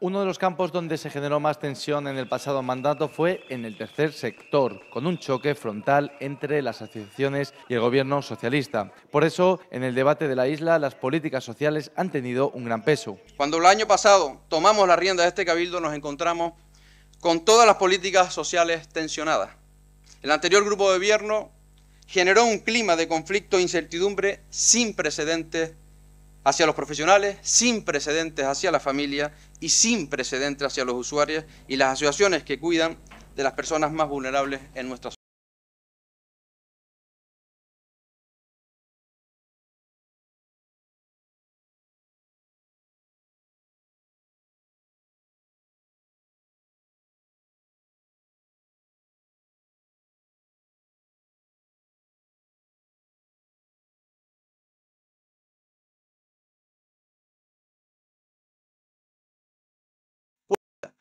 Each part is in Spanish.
Uno de los campos donde se generó más tensión en el pasado mandato fue en el tercer sector, con un choque frontal entre las asociaciones y el gobierno socialista. Por eso, en el debate de la isla, las políticas sociales han tenido un gran peso. Cuando el año pasado tomamos la rienda de este cabildo, nos encontramos con todas las políticas sociales tensionadas. El anterior grupo de gobierno generó un clima de conflicto e incertidumbre sin precedentes hacia los profesionales, sin precedentes hacia la familia y sin precedentes hacia los usuarios y las asociaciones que cuidan de las personas más vulnerables en nuestra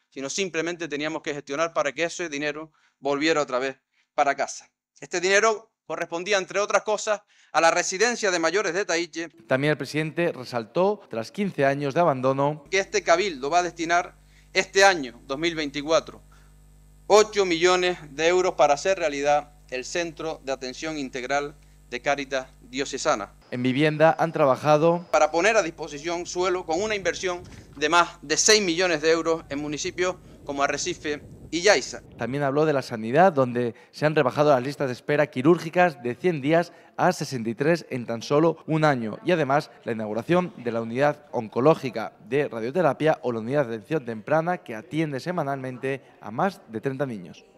sino simplemente teníamos que gestionar para que ese dinero volviera otra vez para casa. Este dinero correspondía, entre otras cosas, a la residencia de mayores de Taiche. También el presidente resaltó, tras 15 años de abandono, que este cabildo va a destinar este año, 2024, 8 millones de euros para hacer realidad el Centro de Atención Integral de Cáritas Diocesana. En vivienda han trabajado para poner a disposición suelo con una inversión de más de 6 millones de euros en municipios como Arrecife y Yaiza. También habló de la sanidad, donde se han rebajado las listas de espera quirúrgicas de 100 días a 63 en tan solo un año y además la inauguración de la unidad oncológica de radioterapia o la unidad de atención temprana que atiende semanalmente a más de 30 niños.